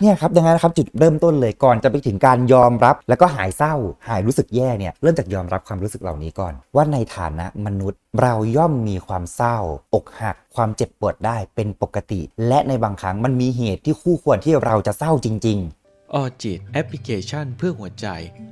เนี่ยครับดังนั้นครับจุดเริ่มต้นเลยก่อนจะไปถึงการยอมรับ แล้วก็หายเศร้า หายรู้สึกแย่เนี่ย เริ่มจากยอมรับความรู้สึกเหล่านี้ก่อน ว่าในฐานะมนุษย์เราย่อมมีความเศร้า อกหัก ความเจ็บปวดได้เป็นปกติ และในบางครั้งมันมีเหตุที่คู่ควรที่เราจะเศร้าจริง ๆ ออจิตแอปพลิเคชันเพื่อหัวใจ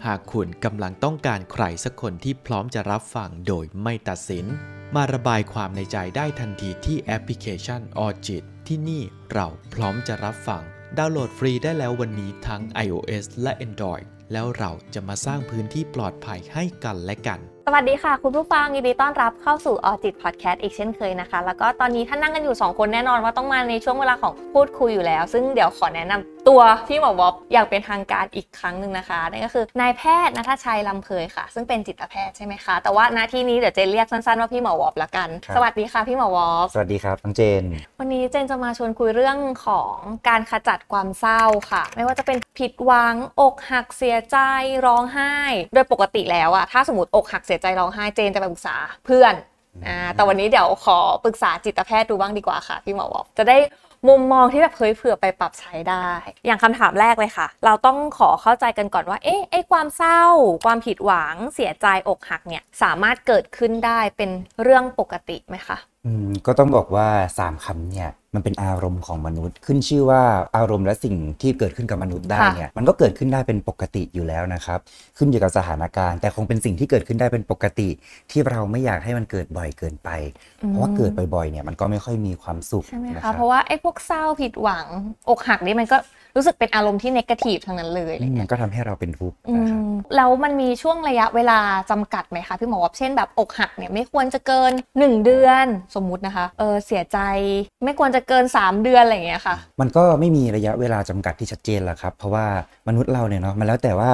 หากคุณกำลังต้องการใครสักคนที่พร้อมจะรับฟังโดยไม่ตัดสิน มาระบายความในใจได้ทันทีที่แอปพลิเคชันออจิตที่นี่เราพร้อมจะรับฟังดาวน์โหลดฟรีได้แล้ววันนี้ทั้ง iOS และ Android แล้วเราจะมาสร้างพื้นที่ปลอดภัยให้กันและกันสวัสดีค่ะ คุณผู้ฟังยินดีต้อนรับเข้าสู่ออจิตพอดแคสต์ อีกเช่นเคยนะคะ แล้วก็ตอนนี้ท่านนั่งกันอยู่ 2 คนแน่นอนว่าต้องมาในช่วงเวลาของพูดคุยอยู่แล้ว ซึ่งเดี๋ยวขอแนะนำตัวพี่หมอบ๊อบอยากเป็นทางการอีกครั้งหนึ่งนะคะ นั่นก็คือนายแพทย์นัทชัยลำเพยค่ะ ซึ่งเป็นจิตแพทย์ใช่ไหมคะแต่ว่าหน้าที่นี้เดี๋ยวเจนเรียกสั้นๆ ว่าพี่หมอบ๊อบละกัน สวัสดีค่ะพี่หมอบ๊อบสวัสดีครับน้องเจน วันนี้เจนจะมาชวนคุยเรื่องของการขจัดความเศร้าค่ะ ไม่ว่าจะเป็นผิดหวังอกหักเสียใจร้องไห้ โดยปกติแล้วอะถ้าสมมติอกหักเสียยใจร้องไห้เจนจะไปปรึกษาเพื่อนอ่าแต่วันนี้เดี๋ยวขอปรึกษาจิตแพทย์ดูบ้างดีกว่าค่ะ พี่หมอบอกจะได้มุมมองที่แบบเคยเผื่อไปปรับใช้ได้ อย่างคำถามแรกเลยค่ะ เราต้องขอเข้าใจกันก่อนว่า เอ๊ะ ไอ้ความเศร้า ความผิดหวังเสียใจอกหักเนี่ย สามารถเกิดขึ้นได้เป็นเรื่องปกติไหมคะก็ต้องบอกว่าสามคำเนี่ย มันเป็นอารมณ์ของมนุษย์ขึ้นชื่อว่าอารมณ์และสิ่งที่เกิดขึ้นกับมนุษย์ได้เนี่ยมันก็เกิดขึ้นได้เป็นปกติอยู่แล้วนะครับขึ้นอยู่กับสถานการณ์ แต่คงเป็นสิ่งที่เกิดขึ้นได้เป็นปกติ ที่เราไม่อยากให้มันเกิดบ่อยเกินไป เพราะว่าเกิดบ่อยๆเนี่ยมันก็ไม่ค่อยมีความสุขใช่ไหมคะเพราะว่าไอ้พวกเศร้าผิดหวังอกหักนี่มันก็รู้สึกเป็นอารมณ์ที่เนกาทีฟทั้งนั้นเลยมันก็ทำให้เราเป็นทุกข์นะครับแล้วมันมีช่วงระยะเวลาจำกัดไหมคะพี่หมอว่าเช่นแบบ อกหักเนี่ยไม่ควรจะเกิน 1 เดือนสมมุตินะคะ เออเสียใจ ไม่ควรจะเกิน 3 เดือนอะไรอย่างเงี้ยค่ะ มันก็ไม่มีระยะเวลาจำกัดที่ชัดเจนหรอกครับ เพราะว่ามนุษย์เราเนี่ยเนาะ มันแล้วแต่ว่า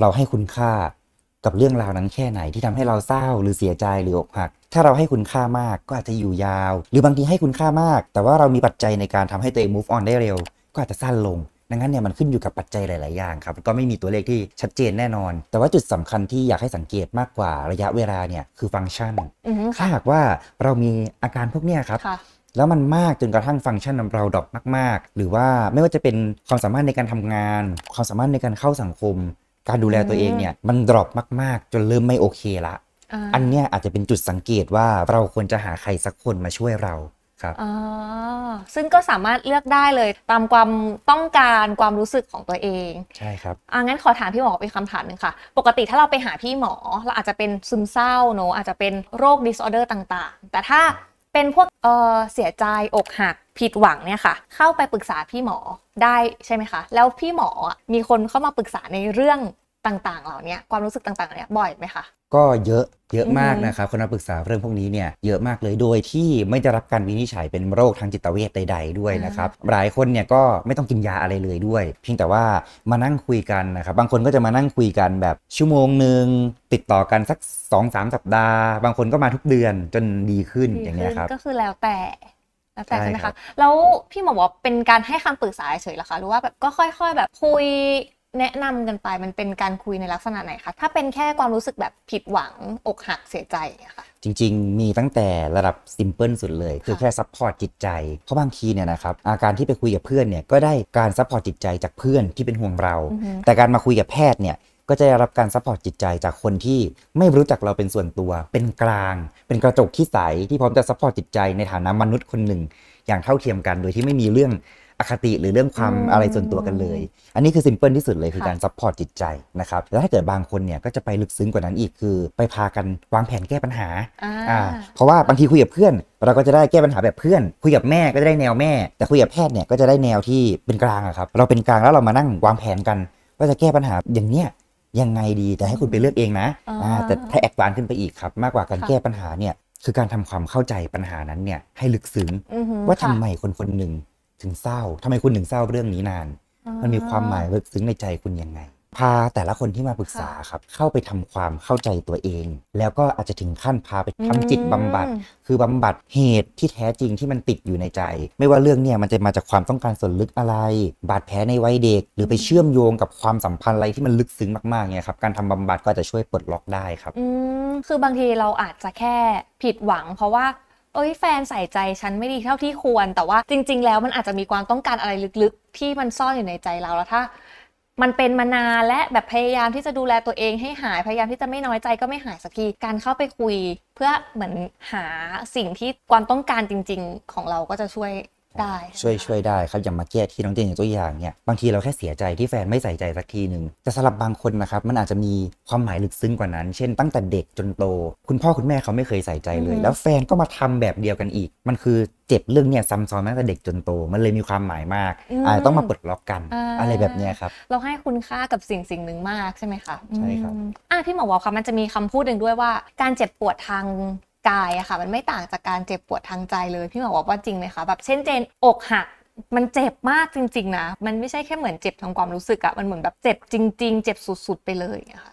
เราให้คุณค่ากับเรื่องราวนั้นแค่ไหนที่ทำให้เราเศร้าหรือเสียใจหรืออกหัก ถ้าเราให้คุณค่ามากก็อาจจะอยู่ยาว หรือบางทีให้คุณค่ามาก แต่ว่าเรามีปัจจัยในการทำให้ตัวเอง move on ได้เร็ว ก็อาจจะสั้นลงดังนั้นเนี่ยมันขึ้นอยู่กับปัจจัยหลาย ๆ อย่างครับก็ไม่มีตัวเลขที่ชัดเจนแน่นอน แต่ว่าจุดสำคัญที่อยากให้สังเกตมากกว่าระยะเวลาเนี่ยคือฟังก์ชันถ้าหากว่าเรามีอาการพวกเนี้ยครับ แล้วมันมากจนกระทั่งฟังก์ชันงเราดรอปมาก ๆ หรือว่าไม่ว่าจะเป็นความสามารถในการทำงาน ความสามารถในการเข้าสังคม การดูแลตัวเองเนี่ย มันดรอปมาก ๆ จนเริ่มไม่โอเคละ อันเนี้ยอาจจะเป็นจุดสังเกตว่าเราควรจะหาใครสักคนมาช่วยเราครับอ๋อซึ่งก็สามารถเลือกได้เลยตามความต้องการความรู้สึกของตัวเอง ใช่ครับอ่างั้นขอถามพี่หมอเป็นคำถามหนึ่งค่ะ ปกติถ้าเราไปหาพี่หมอเราอาจจะเป็นซึมเศร้าเนอะอาจจะเป็นโรคดิสออเดอร์ต่าง ๆ แต่ถ้าเป็นพวกเออเสียใจอกหักผิดหวังเนี่ยค่ะ เข้าไปปรึกษาพี่หมอได้ใช่ไหมคะแล้วพี่หมอมีคนเข้ามาปรึกษาในเรื่องต่างๆเหล่านี้ความรู้สึกต่างๆเนี่ยบ่อยไหมคะก็เยอะเยอะมากนะครับคนมาปรึกษาเรื่องพวกนี้เนี่ยเยอะมากเลยโดยที่ไม่ได้รับการวินิจฉัยเป็นโรคทางจิตเวชใดๆด้วยนะครับ หลายคนเนี่ยก็ไม่ต้องกินยาอะไรเลยด้วย เพียงแต่ว่ามานั่งคุยกันนะครับ บางคนก็จะมานั่งคุยกันแบบชั่วโมงหนึ่งติดต่อกันสัก2อสสัปดาห์บางคนก็มาทุกเดือนจนดีขึ้นอย่างเงี้ยครับก็คือแล้วแต่แล้วแต่ใช่ไหมคะแล้วพี่หมอบอกเป็นการให้คำปรึกษาเฉยๆหรอคะหรือว่าแบบก็ค่อย ๆแบบคุยแนะนำกันไปมันเป็นการคุยในลักษณะไหนคะถ้าเป็นแค่ความรู้สึกแบบผิดหวังอกหักเสียใจอะค่ะจริง ๆ มีตั้งแต่ระดับซิมเพิลสุดเลยคือแค่ซัพพอร์ตจิตใจ เพราะบางทีเนี่ยนะครับอาการที่ไปคุยกับเพื่อนเนี่ยก็ได้การซัพพอร์ตจิตใจจากเพื่อนที่เป็นห่วงเรา แต่การมาคุยกับแพทย์เนี่ยก็จะได้รับการซัพพอร์ตจิตใจจากคนที่ไม่รู้จักเราเป็นส่วนตัว เป็นกลาง เป็นกระจกที่ใส ที่พร้อมจะซัพพอร์ตจิตใจในฐานะมนุษย์คนหนึ่ง อย่างเท่าเทียมกันโดยที่ไม่มีเรื่องอคติหรือเรื่องความอะไรส่วนตัวกันเลย อันนี้คือซิมเพิลที่สุดเลยคือการซัพพอร์ตจิตใจนะครับ แล้วถ้าเกิดบางคนเนี่ยก็จะไปลึกซึ้งกว่านั้นอีกคือ ไปพากันวางแผนแก้ปัญหาอ่าเพราะว่าบางทีคุยกับเพื่อน เราก็จะได้แก้ปัญหาแบบเพื่อน คุยกับแม่ก็จะได้แนวแม่ แต่คุยกับแพทย์เนี่ยก็จะได้แนวที่เป็นกลางอะครับ เราเป็นกลางแล้วเรามานั่งวางแผนกัน ว่าจะแก้ปัญหาอย่างเนี้ยยังไงดีแต่ให้คุณไปเลือกเองนะแต่ถ้าแอกวานขึ้นไปอีกครับมากกว่าการแก้ปัญหาเนี่ยคือการทำความเข้าใจปัญหานั้นเนี่ยให้ลึกซึ้งว่าทำไมคนคนหนึ่งถึงเศร้าทำไมคุณถึงเศร้าเรื่องนี้นาน มันมีความหมายลึกซึ้งในใจคุณยังไง พาแต่ละคนที่มาปรึกษาครับเข้าไปทำความเข้าใจตัวเอง แล้วก็อาจจะถึงขั้นพาไปทำจิตบำบัด คือบำบัดเหตุที่แท้จริงที่มันติดอยู่ในใจ ไม่ว่าเรื่องเนี่ยมันจะมาจากความต้องการส่วนลึกอะไร บาดแผลในวัยเด็ก หรือไปเชื่อมโยงกับความสัมพันธ์อะไรที่มันลึกซึ้งมากๆเนี่ยครับการทำบำบัดก็จะช่วยปลดล็อกได้ครับคือบางทีเราอาจจะแค่ผิดหวังเพราะว่าเอ้ยแฟนใส่ใจฉันไม่ดีเท่าที่ควรแต่ว่าจริงๆ แล้วมันอาจจะมีความต้องการอะไรลึกๆ ที่มันซ่อนอยู่ในใจเราแล้วถ้า มันเป็นมานานและแบบพยายามที่จะดูแลตัวเอง ให้หายพยายามที่จะไม่น้อยใจก็ไม่หายสักที การเข้าไปคุยเพื่อเหมือนหาสิ่งที่ความต้องการจริง ๆของเราก็จะช่วยได้ช่วยช่วยได้ครับ อย่างมาเกียที่น้องเจนอย่างตัวอย่างเนี่ยบางทีเราแค่เสียใจที่แฟนไม่ใส่ใจสักทีหนึ่งแต่สำหรับบางคนนะครับ มันอาจจะมีความหมายลึกซึ้งกว่านั้น เช่นตั้งแต่เด็กจนโต คุณพ่อคุณแม่เขาไม่เคยใส่ใจเลย แล้วแฟนก็มาทำแบบเดียวกันอีก มันคือเจ็บเรื่องเนี่ยซ้ำซ้อนตั้งแต่เด็กจนโต มันเลยมีความหมายมากอาต้องมาปลดล็อกกันอะไรแบบเนี้ยครับเราให้คุณค่ากับสิ่งสิ่งหนึ่งมากใช่ไหมคะใช่ครับอ่าพี่หมอวอลคะมันจะมีคำพูดหนึ่งด้วยว่า การเจ็บปวดทางายอะค่ะมันไม่ต่างจากการเจ็บปวดทางใจเลยพี่หมอบอกว่าจริงไหมคะแบบเช่นเจนอกหักมันเจ็บมากจริงๆนะมันไม่ใช่แค่เหมือนเจ็บทางความรู้สึกอะมันเหมือนแบบเจ็บจริง ๆ เจ็บสุดๆไปเลยอะค่ะ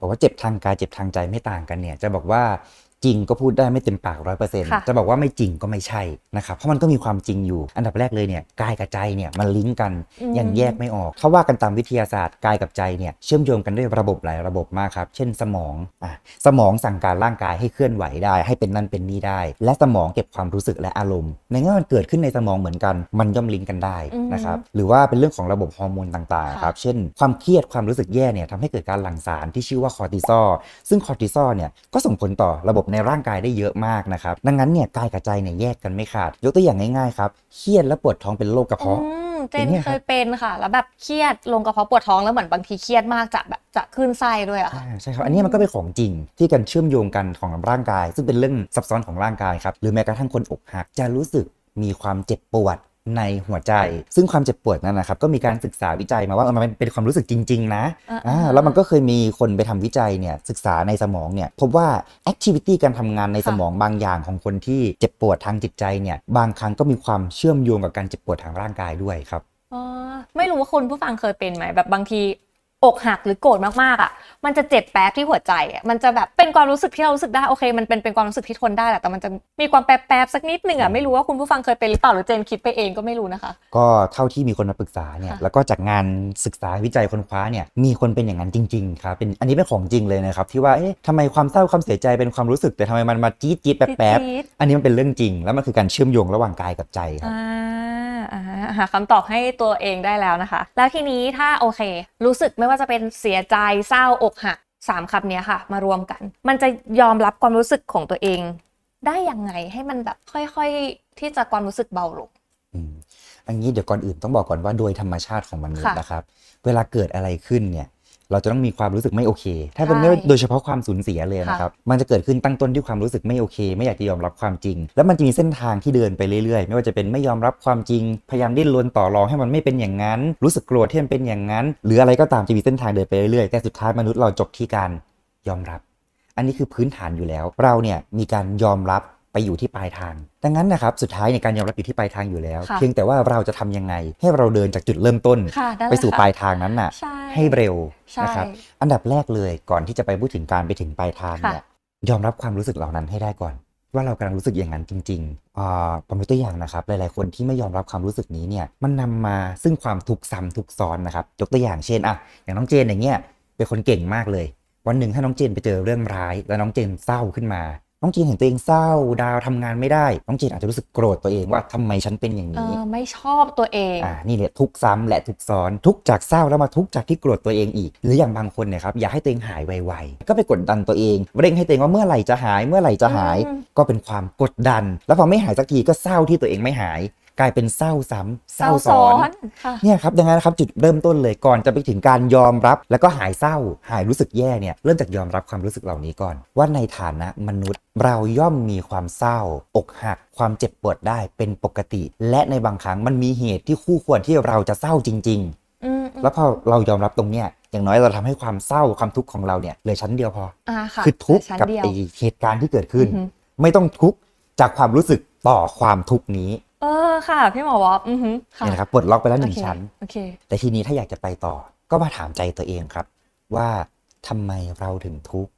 บอกว่าเจ็บทางกายเจ็บทางใจไม่ต่างกันเนี่ย จะบอกว่าจริงก็พูดได้ไม่เต็มปากร้อยเปอร์เซ็นต์จะบอกว่าไม่จริงก็ไม่ใช่นะครับเพราะมันก็มีความจริงอยู่ อันดับแรกเลยเนี่ยกายกับใจเนี่ยมันลิงก์กันยังแยกไม่ออกเขาว่ากันตามวิทยาศาสตร์กายกับใจเนี่ยเชื่อมโยงกันด้วยระบบหลายระบบมากครับเช่นสมองอ่ะสมองสั่งการร่างกายให้เคลื่อนไหวได้ให้เป็นนั่นเป็นนี่ได้ และสมองเก็บความรู้สึกและอารมณ์ ในเมื่อมันเกิดขึ้นในสมองเหมือนกันมันย่อมลิงก์กันได้นะครับหรือว่าเป็นเรื่องของระบบฮอร์โมนต่างๆครับเช่น ความเครียดความรู้สึกแย่เนี่ยทำให้เกิดการหลั่งสารที่ชื่อว่าคอร์ติซอลซึ่งคอร์ติซอลเนี่ยก็ส่งผลต่อระบบในร่างกายได้เยอะมากนะครับ ดังนั้นเนี่ยกายกับใจเนี่ยแยกกันไม่ขาด ยกตัวอย่างง่ายๆ ครับ เครียดแล้วปวดท้องเป็นโรคกระเพาะเจนเคยเป็นค่ะ แล้วแบบเครียดลงกระเพาะปวดท้องแล้วเหมือนบางทีเครียดมากจะแบบจะขึ้นไส้ด้วยอะ่ะใช่ครับ อันนี้มันก็เป็นของจริงที่การเชื่อมโยงกันของร่างกาย ซึ่งเป็นเรื่องซับซ้อนของร่างกายครับ หรือแม้กระทั่งคนอกหักจะรู้สึกมีความเจ็บปวดในหัวใจซึ่งความเจ็บปวดนั้นนะครับก็มีการศึกษาวิจัยมาว่ามันเป็นความรู้สึกจริงๆนะะะแล้วมันก็เคยมีคนไปทำวิจัยเนี่ยศึกษาในสมองเนี่ยพบว่าแอคทิวิตี้การทำงานในสมองบางอย่างของคนที่เจ็บปวดทางจิตใจเนี่ยบางครั้งก็มีความเชื่อมโยงกับการเจ็บปวดทางร่างกายด้วยครับอ๋อไม่รู้ว่าคนผู้ฟังเคยเป็นไหมแบบบางทีอกหักหรือโกรธมากๆอ่ะมันจะเจ็บแป๊บที่หัวใจอ่ะมันจะแบบเป็นความรู้สึกที่เรารู้สึกได้โอเค มันเป็นเป็นความรู้สึกที่ทนได้แหละแต่มันจะมีความแป๊บๆสักนิดหนึ่งอ่ะไม่รู้ว่าคุณผู้ฟังเคยเป็นหรือเปล่าหรือเจนคิดไปเองก็ไม่รู้นะคะ ก็เท่าที่มีคนมาปรึกษาเนี่ยแล้วก็จากงานศึกษาวิจัยค้นคว้าเนี่ยมีคนเป็นอย่างนั้นจริง ๆ ครับเป็นอันนี้เป็นของจริงเลยนะครับที่ว่าเอ๊ะทำไมความเศร้าความเสียใจเป็นความรู้สึกแต่ทำไมมันมาจี๊ดจี๊ดแป๊บๆอันนี้มันเป็นเรื่องจริง แล้วมันคือการเชื่อมโยงระหว่างกายกับใจ ครับหาคำตอบให้ตัวเองได้แล้วนะคะ แล้วทีนี้ถ้าโอเค รู้สึกไม่ว่าจะเป็นเสียใจเศร้าอกหักสามคำนี้ค่ะ มารวมกัน มันจะยอมรับความรู้สึกของตัวเอง ได้ยังไงให้มันแบบค่อยๆที่จะความรู้สึกเบาลงอันนี้เดี๋ยวก่อนอื่นต้องบอกก่อนว่าโดยธรรมชาติของมนุษย์นะครับเวลาเกิดอะไรขึ้นเนี่ยเราจะต้องมีความรู้สึกไม่โอเค ถ้าเป็นโดยเฉพาะความสูญเสียเลยนะครับ มันจะเกิดขึ้นตั้งต้นด้วยความรู้สึกไม่โอเค ไม่อยากจะยอมรับความจริง แล้วมันจะมีเส้นทางที่เดินไปเรื่อยๆ ไม่ว่าจะเป็นไม่ยอมรับความจริง พยายามดิ้นรนต่อรองให้มันไม่เป็นอย่างนั้นรู้สึกกลัวที่มันเป็นอย่างนั้น หรืออะไรก็ตามจะมีเส้นทางเดินไปเรื่อยๆแต่สุดท้ายมนุษย์เราจบที่การยอมรับ อันนี้คือพื้นฐานอยู่แล้ว เราเนี่ยมีการยอมรับอยู่ที่ปลายทางดังนั้นนะครับสุดท้ายในการยอมรับอยู่ที่ปลายทางอยู่แล้วเพียงแต่ว่าเราจะทำยังไง ให้เราเดินจากจุดเริ่มต้น ไปสู่ปลายทางนั้นน่ะให้เร็วนะครับอันดับแรกเลยก่อนที่จะไปพูดถึงการไปถึงปลายทางเนี่ยยอมรับความรู้สึกเหล่านั้นให้ได้ก่อน ว่าเรากำลังรู้สึกอย่างนั้นจริงๆผมยกตัวอย่างนะครับ หลาย ๆ คนที่ไม่ยอมรับความรู้สึกนี้เนี่ยมันนำมาซึ่งความทุกข์ซ้ำทุกซ้อนนะครับยกตัวอย่างเช่นอ่ะอย่างน้องเจนอย่างเงี้ยเป็นคนเก่งมากเลย วันหนึ่งถ้าน้องเจนไปเจอเรื่องร้าย แล้วน้องเจนเศร้าขึ้นมาน้องจีนเห็นตัวเองเศร้าดาวทำงานไม่ได้น้องจีนอาจจะรู้สึกโกรธตัวเองว่าทำไมฉันเป็นอย่างนี้ไม่ชอบตัวเองอ่านี่เนี่ยทุกซ้ำและทุกซ้อนทุกจากเศร้าแล้วมาทุกจากที่โกรธตัวเองอีก หรืออย่างบางคนเนี่ยครับอยากให้ตัวเองหายไวๆก็ไปกดดันตัวเองเร่งให้ตัวเองว่าเมื่อไหร่จะหายเมื่อไหร่จะหายก็เป็นความกดดัน แล้วพอไม่หายสักทีก็เศร้าที่ตัวเองไม่หายกลายเป็นเศร้าซ้ำเศร้าซ้อนเนี่ยครับดังนั้นะครับ จุดเริ่มต้นเลยก่อนจะไปถึงการยอมรับ แล้วก็หายเศร้า หายรู้สึกแย่เนี่ยเริ่มจากยอมรับความรู้สึกเหล่านี้ก่อน ว่าในฐานะมนุษย์ เราย่อมมีความเศร้า อกหัก ความเจ็บปวดได้เป็นปกติ และในบางครั้งมันมีเหตุที่คู่ควรที่เราจะเศร้าจริงๆแล้วพอเรายอมรับตรงเนี้ยอย่างน้อยเราทำให้ความเศร้า ความทุกข์ของเราเนี่ย เหลือชั้นเดียวพอคคือทุกข์กับเหตุการณ์ที่เกิดขึ้น ไม่ต้องทุกข์จากความรู้สึกต่อความทุกข์นี้เออค่ะพี่หมอวอฟอือฮึนี่นะครับปลดล็อกไปแล้วหนึ่งชั้นโอเคแต่ทีนี้ถ้าอยากจะไปต่อ ก็มาถามใจตัวเองครับ ว่า ทำไมเราถึงทุกข์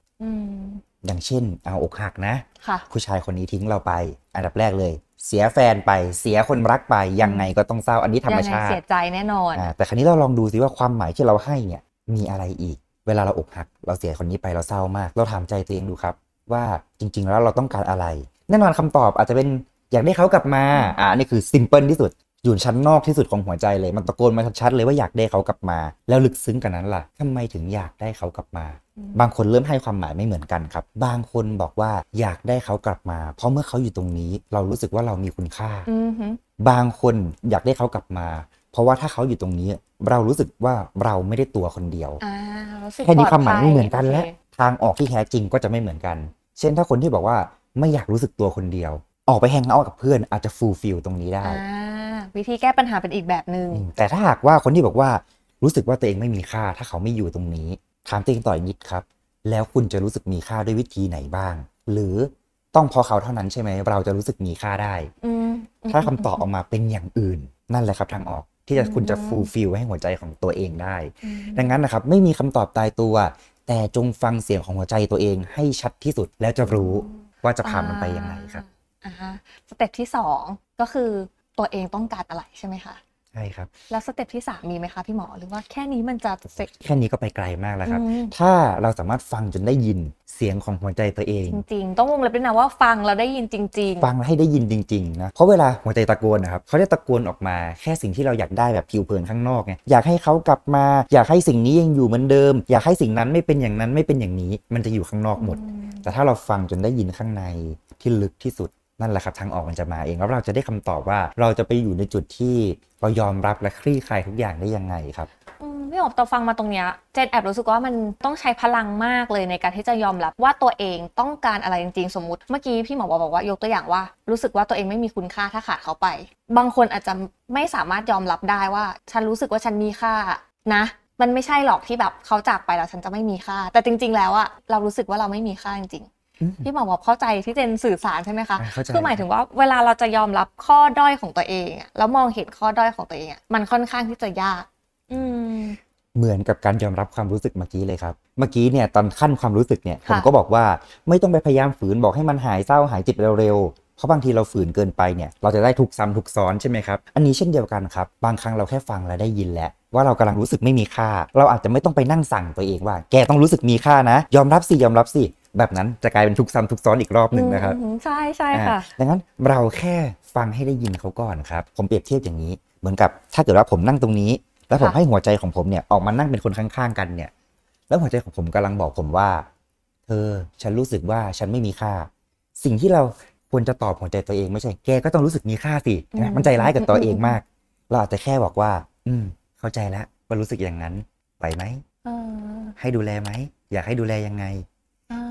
อย่างเช่นเอาอกหักนะค่ะผู้ชายคนนี้ทิ้งเราไป อันดับแรกเลย เสียแฟนไปเสียคนรักไปยังไงก็ต้องเศร้าอันนี้ธรรมชาติเสียใจแน่นอนอแต่ครั้นี้เราลองดูสิว่าความหมายที่เราให้เนี่ย มีอะไรอีก เวลาเราอกหัก เราเสียคนนี้ไปเราเศร้ามาก เราถามใจตัวเองดูครับ ว่าจริง ๆ แล้วเราต้องการอะไรแน่นอนคำตอบอาจจะเป็นอยากได้เขากลับมา อ่านี่คือซิมเพิลที่สุดอยู่ชั้นนอกที่สุดของหัวใจเลยมันตะโกนมาชัดๆเลยว่าอยากได้เขากลับมา แล้วลึกซึ้งกันนั้นล่ะทำไมถึงอยากได้เขากลับมา บางคนเริ่มให้ความหมายไม่เหมือนกันครับ บางคนบอกว่าอยากได้เขากลับมา เพราะเมื่อเขาอยู่ตรงนี้เรารู้สึกว่าเรามีคุณค่า บางคนอยากได้เขากลับมา เพราะว่าถ้าเขาอยู่ตรงนี้ เรารู้สึกว่าเราไม่ได้ตัวคนเดียวแค่นี้ความหมายไม่เหมือนกัน และ ทางออกที่แท้จริงก็จะไม่เหมือนกัน เช่น ถ้าคนที่บอกว่าไม่อยากรู้สึกตัวคนเดียวออกไปแฮงเอา์กับเพื่อนอาจจะฟูลฟิลตรงนี้ได้ วิธีแก้ปัญหาเป็นอีกแบบหนึง่ง แต่ถ้าหากว่าคนที่บอกว่ารู้สึกว่าตัวเองไม่มีค่าถ้าเขาไม่อยู่ตรงนี้ถามตัวเองต่อยนิดครับ แล้วคุณจะรู้สึกมีค่าด้วยวิธีไหนบ้าง หรือต้องพอเขาเท่านั้นใช่ไหม เราจะรู้สึกมีค่าได้ ถ้าคำตอบออกมาเป็นอย่างอื่น นั่นแหละครับทางออกที่จะคุณจะฟูลฟิลให้หัวใจของตัวเองได้ ดังนั้นนะครับ ไม่มีคำตอบตายตัว แต่จงฟังเสียงของหัวใจตัวเอง ให้ชัดที่สุดแล้วจะรู้ว่าจะ่ามันไปยังไงครับอ่สเต็ปที่สองก็คือตัวเองต้องการอะไรใช่ไหมคะใช่ครับแล้วสเต็ปที่สามมีไหมคะพี่หมอ หรือว่าแค่นี้มันจะเสร็จแค่นี้ก็ไปไกลมากแล้วครับถ้าเราสามารถฟังจนได้ยินเสียงของหัวใจตัวเอง จริงๆต้องวงเล็บด้วยนะว่าฟังเราได้ยินจริง ๆ ฟังให้ได้ยินจริงๆนะเพราะเวลาหัวใจตะโกนนะครับเขาจะตะโกนออกมาแค่สิ่งที่เราอยากได้แบบผิวเผินข้างนอกไงอยากให้เขากลับมา อยากให้สิ่งนี้ยังอยู่เหมือนเดิม อยากให้สิ่งนั้นไม่เป็นอย่างนั้นไม่เป็นอย่างนี้ มันจะอยู่ข้างนอกหมด แต่ถ้าเราฟังจนได้ยินข้างในที่ลึกที่สุดนั่นแหละครับทางออกมันจะมาเองแล้วเราจะได้คำตอบว่าเราจะไปอยู่ในจุดที่เรายอมรับและคลี่คลายทุกอย่างได้ยังไงครับพี่อบตอฟังมาตรงเนี้ยเจนแอบรู้สึกว่ามันต้องใช้พลังมากเลยในการที่จะยอมรับว่าตัวเองต้องการอะไรจริงๆสมมุติเมื่อกี้พี่หมอบอกว่ายกตัวอย่างว่า รู้สึกว่าตัวเองไม่มีคุณค่าถ้าขาดเขาไป บางคนอาจจะไม่สามารถยอมรับได้ว่า ฉันรู้สึกว่าฉันมีค่านะ มันไม่ใช่หรอกที่แบบเขาจากไปแล้วฉันจะไม่มีค่า แต่จริง ๆ แล้วอะเรารู้สึกว่าเราไม่มีค่าจริงๆพี่หมอบอกเข้าใจที่เจนสื่อสารใช่ไหมคะคือหมายถึงว่าเวลาเราจะยอมรับข้อด้อยของตัวเอง แล้วมองเห็นข้อด้อยของตัวเอง มันค่อนข้างที่จะยากเหมือนกับการยอมรับความรู้สึกเมื่อกี้เลยครับ เมื่อกี้เนี่ยตอนขั้นความรู้สึกเนี่ย ผมก็บอกว่าไม่ต้องไปพยายามฝืนบอกให้มันหายเศร้าหายจิตเร็วๆเพราะบางทีเราฝืนเกินไปเนี่ย เราจะได้ทุกซ้ำทุกซ้อนใช่ไหมครับอันนี้เช่นเดียวกันครับ บางครั้งเราแค่ฟังและได้ยินแหละวว่าเรากำลังรู้สึกไม่มีค่า เราอาจจะไม่ต้องไปนั่งสั่งตัวเองว่า แกต้องรู้สึกมีค่านะ ยอมรับสิยอมรับสิแบบนั้นจะกลายเป็นทุกซ้ำทุกซ้อนอีกรอบหนึ่งนะครับใช่ใช่ค่ะ ดังนั้นเราแค่ฟังให้ได้ยินเขาก่อนครับ ผมเปรียบเทียบอย่างนี้ เหมือนกับถ้าเกิดว่าผมนั่งตรงนี้ แล้วผมให้หัวใจของผมเนี่ยออกมานั่งเป็นคนข้าง ๆ กันเนี่ย แล้วหัวใจของผมกำลังบอกผมว่า เธอ ฉันรู้สึกว่าฉันไม่มีค่า สิ่งที่เราควรจะตอบหัวใจตัวเองไม่ใช่แกก็ต้องรู้สึกมีค่าสิ มันใจร้ายกับตัวเองมาก เราอาจจะแค่บอกว่า อืม เข้าใจแล้วว่ารู้สึกอย่างนั้น ไปไหมให้ดูแลไหม อยากให้ดูแลยังไง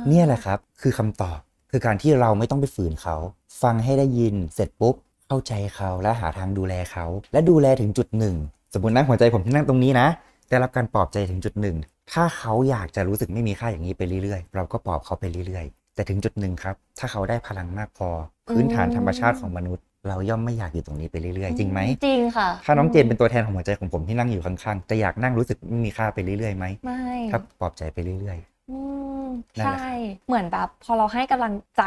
เนี่ยแหละครับคือคำตอบคือการที่เราไม่ต้องไปฝืนเขา ฟังให้ได้ยินเสร็จปุ๊บ เข้าใจเขาและหาทางดูแลเขา และดูแลถึงจุดหนึ่งสมมตินั่งหัวใจผมที่นั่งตรงนี้นะได้รับการปลอบใจถึงจุดหนึ่งถ้าเขาอยากจะรู้สึกไม่มีค่าอย่างนี้ไปเรื่อยๆ เราก็ปลอบเขาไปเรื่อยๆ แต่ถึงจุดหนึ่งครับถ้าเขาได้พลังมากพอ พื้นฐานธรรมชาติของมนุษย์ เราย่อมไม่อยากอยู่ตรงนี้ไปเรื่อยๆจริงไหมจริงค่ะถ้าน้องเจนเป็นตัวแทนของหัวใจของผมที่นั่งอยู่ข้างๆ จะอยากนั่งรู้สึกไม่มีค่าไปเรื่อยๆไหมไม่ครับปลอบใจไปเรื่อยใช่ เหมือนแบบพอเราให้กำลังใจ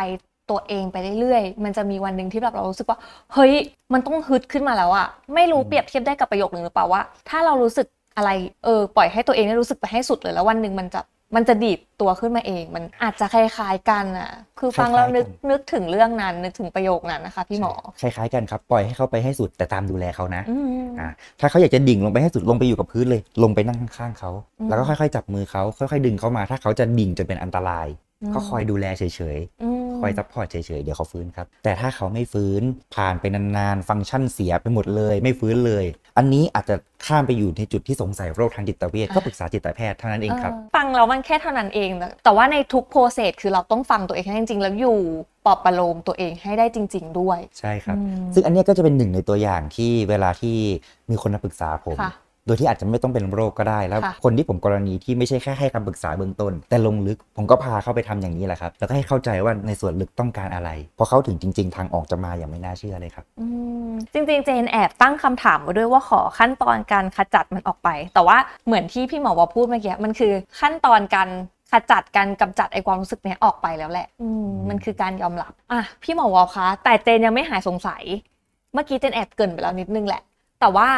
ตัวเองไปเรื่อยๆมันจะมีวันหนึ่งที่แบบเรารู้สึกว่าเฮ้ยมันต้องฮึดขึ้นมาแล้วอะไม่รู้เปรียบเทียบได้กับประโยคหนึ่งหรือเปล่าว่า ถ้าเรารู้สึกอะไรเออปล่อยให้ตัวเองได้รู้สึกไปให้สุดเลยแล้ววันหนึ่งมันจะมันจะดีดตัวขึ้นมาเอง มันอาจจะคล้าย ๆกันอ่ะ คือฟังแล้วนึกนึกถึงเรื่องนั้นนึกถึงประโยคนั้นนะคะพี่หมอ คล้ายๆกันครับ ปล่อยให้เขาไปให้สุดแต่ตามดูแลเขานะ อ่า ถ้าเขาอยากจะดิ่งลงไปให้สุดลงไปอยู่กับพื้นเลย ลงไปนั่งข้างๆเขา แล้วก็ค่อยๆ จับมือเขาค่อยๆ ดึงเขามา ถ้าเขาจะดิ่งจนเป็นอันตรายก็คอยดูแลเฉยๆคอยซัพพอร์ตเฉยๆ เดี๋ยวเขาฟื้นครับ แต่ถ้าเขาไม่ฟื้นผ่านไปนานๆ ฟังก์ชันเสียไปหมดเลย ไม่ฟื้นเลย อันนี้อาจจะข้ามไปอยู่ในจุดที่สงสัยโรคทางจิตเวชก็ปรึกษาจิตแพทย์เท่านั้นเองครับ ฟังแล้วมันแค่เท่านั้นเอง แต่ว่าในทุกโปรเซสคือเราต้องฟังตัวเองให้จริงๆแล้วอยู่ปอบประโลมตัวเองให้ได้จริง ๆ ด้วย ใช่ครับ ซึ่งอันนี้ก็จะเป็นหนึ่งในตัวอย่างที่เวลาที่มีคนมาปรึกษาผมโดยที่อาจจะไม่ต้องเป็นโรคก็ได้ แล้วคนที่ผมกรณีที่ไม่ใช่แค่ให้คำปรึกษาเบื้องต้น แต่ลงลึกผมก็พาเข้าไปทำอย่างนี้แหละครับแล้วก็ให้เข้าใจว่าในส่วนลึกต้องการอะไรพอเขาถึงจริง ๆ ทางออกจะมาอย่างไม่น่าเชื่อเลยครับจริงๆเจนแอบตั้งคำถามมาด้วยว่าขอขั้นตอนการขจัดมันออกไป แต่ว่าเหมือนที่พี่หมอบอกพูดเมื่อกี้มันคือขั้นตอนการขจัดการกำจัดไอความรู้สึกเนี้ยออกไปแล้วแหละมันคือการยอมรับอ่ะพี่หมอวอลคะ แต่เจนยังไม่หายสงสัย เมื่อกี้เจนแอบเกินไปแล้วนิดนึงแหละ แต่ว่า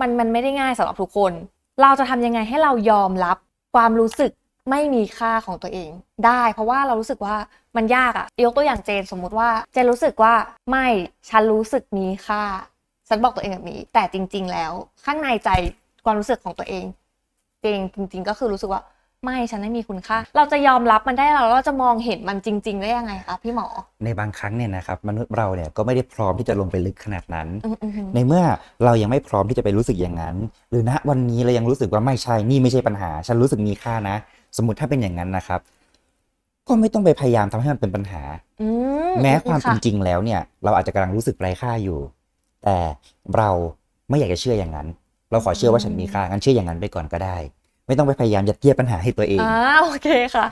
มันมันไม่ได้ง่ายสำหรับทุกคน เราจะทำยังไงให้เรายอมรับความรู้สึกไม่มีค่าของตัวเอง ได้ เพราะว่าเรารู้สึกว่ามันยากอะยกตัวอย่างเจนสมมุติว่าเจนรู้สึกว่าไม่ฉันรู้สึกมีค่าฉันบอกตัวเองแบบนี้แต่จริง ๆ แล้ว ข้างในใจความรู้สึกของตัวเองเจนจริงๆก็คือรู้สึกว่าไม่ฉันไม่มีคุณค่า เราจะยอมรับมันได้เราเราจะมองเห็นมันจริง ๆ ได้ยังไงคะพี่หมอ ในบางครั้งเนี่ยนะครับมนุษย์เราเนี่ยก็ไม่ได้พร้อมที่จะลงไปลึกขนาดนั้น ในเมื่อเรายังไม่พร้อมที่จะไปรู้สึกอย่างนั้น หรือณวันนี้เรายังรู้สึกว่าไม่ใช่นี่ไม่ใช่ปัญหา ฉันรู้สึกมีค่านะสมมติถ้าเป็นอย่างนั้นนะครับ ก็ไม่ต้องไปพยายามทำให้มันเป็นปัญหาแม้ความเป็นจริงแล้วเนี่ย เราอาจจะกำลังรู้สึกไร้ค่าอยู่ แต่เราไม่อยากจะเชื่ออย่างนั้น เราขอเชื่อว่าฉันมีค่างั้นเชื่ออย่างนั้นไปก่อนก็ได้ไม่ต้องไปพยายามยัดเยียดปัญหาให้ตัวเองอ่าโอเคค่ะ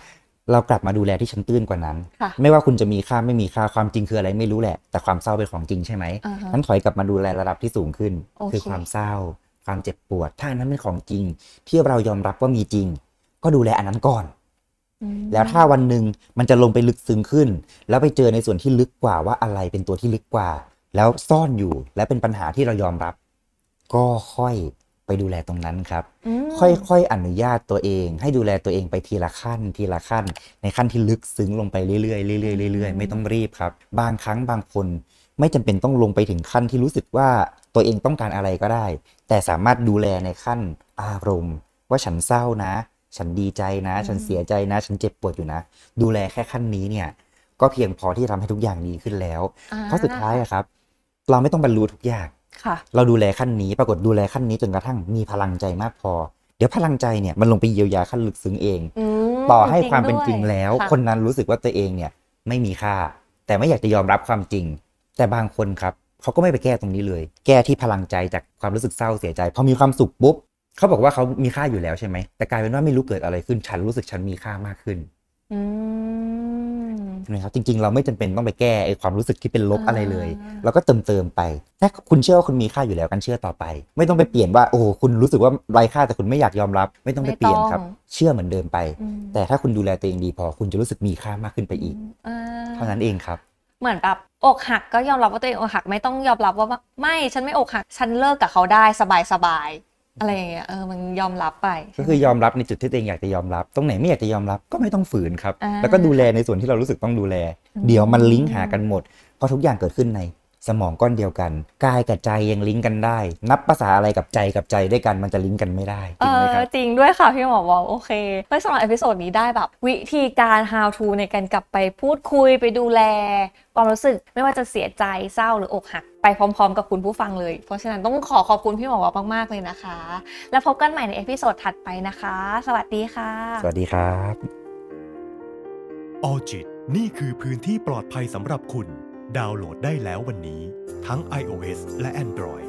เรากลับมาดูแลที่ชั้นตื้นกว่านั้น ไม่ว่าคุณจะมีค่าไม่มีค่าความจริงคืออะไรไม่รู้แหละ แต่ความเศร้าเป็นของจริงใช่ไหม นั้นถอยกลับมาดูแลระดับที่สูงขึ้น คือความเศร้าความเจ็บปวด ถ้านั้นเป็นของจริง ที่เรายอมรับว่ามีจริง ก็ดูแลอันนั้นก่อน แล้วถ้าวันหนึ่งมันจะลงไปลึกซึ้งขึ้น แล้วไปเจอในส่วนที่ลึกกว่าว่าอะไรเป็นตัวที่ลึกกว่า แล้วซ่อนอยู่ และเป็นปัญหาที่เรายอมรับ ก็ค่อยไปดูแลตรงนั้นครับค่อยๆอนุญาตตัวเอง ให้ดูแลตัวเองไปทีละขั้น ทีละขั้น ในขั้นที่ลึกซึ้งลงไปเรื่อยๆเรื่อยๆเรื่อยๆไม่ต้องรีบครับ บางครั้งบางคนไม่จำเป็นต้องลงไปถึงขั้นที่รู้สึกว่าตัวเองต้องการอะไรก็ได้ แต่สามารถดูแลในขั้นอารมณ์ ว่าฉันเศร้านะ ฉันดีใจนะ ฉันเสียใจนะ ฉันเจ็บปวดอยู่นะ ดูแลแค่ขั้นนี้เนี่ย ก็เพียงพอที่ทำให้ทุกอย่างดีขึ้นแล้วเพราะสุดท้ายอะครับ เราไม่ต้องบรรลุทุกอย่างเราดูแลขั้นนี้ ปรากฏดูแลขั้นนี้ จนกระทั่งมีพลังใจมากพอ เดี๋ยวพลังใจเนี่ยมันลงไปเยียวยาขั้นลึกซึ้งเองต่อให้ความเป็นจริงแล้ว คนนั้นรู้สึกว่าตัวเองเนี่ย ไม่มีค่า แต่ไม่อยากจะยอมรับความจริง แต่บางคนครับเขาก็ไม่ไปแก้ตรงนี้เลย แก้ที่พลังใจจากความรู้สึกเศร้าเสียใจพอมีความสุขปุ๊บเขาบอกว่าเขามีค่าอยู่แล้วใช่ไหมแต่กลายเป็นว่าไม่รู้เกิดอะไรขึ้นฉันรู้สึกฉันมีค่ามากขึ้นอืใช่ไหมครับจริง ๆเราไม่จำเป็นต้องไปแก้ไอ้ความรู้สึกที่เป็นลบอะไรเลย เราก็เติมเติมไปถ้าคุณเชื่อว่าคุณมีค่าอยู่แล้วกันเชื่อต่อไป ไม่ต้องไปเปลี่ยนว่าโอ้คุณรู้สึกว่าไร้ค่าแต่คุณไม่อยากยอมรับ ไม่ต้องไปเปลี่ยนครับ เชื่อเหมือนเดิมไป แต่ถ้าคุณดูแลตัวเองดีพอ คุณจะรู้สึกมีค่ามากขึ้นไปอีกเท่านั้นเองครับ เหมือนแบบอกหักก็ยอมรับว่าตัวเองอกหักไม่ต้องยอมรับว่าไม่ฉันไม่อกหักฉันเลิกกับเขาได้สบายสบายอะไรอย่างเงี้ยเออมันยอมรับไป ก็คือยอมรับในจุดที่ตัวเองอยากจะยอมรับ ตรงไหนไม่อยากจะยอมรับก็ไม่ต้องฝืนครับ แล้วก็ดูแลในส่วนที่เรารู้สึกต้องดูแล เดี๋ยวมันลิงก์หากันหมดเพราะทุกอย่างเกิดขึ้นในสมองก้อนเดียวกันกายกับใจยังลิงก์กันได้ นับภาษาอะไรกับใจกับใจได้กันมันจะลิงก์กันไม่ได้ จริงไหมครับจริงด้วยค่ะพี่หมอบอกโอเคไม่สำหรับเอพิโซดนี้ได้แบบ วิธีการ how to ในการกลับไปพูดคุยไปดูแล ความรู้สึกไม่ว่าจะเสียใจเศร้าหรืออกหัก ไปพร้อมๆกับคุณผู้ฟังเลย เพราะฉะนั้นต้องขอขอบคุณพี่หมอวอมากๆเลยนะคะ แล้วพบกันใหม่ในเอพิโซดถัดไปนะคะ สวัสดีค่ะ สวัสดีครับออจิตนี่คือพื้นที่ปลอดภัยสำหรับคุณดาวน์โหลดได้แล้ววันนี้ ทั้ง iOS และ Android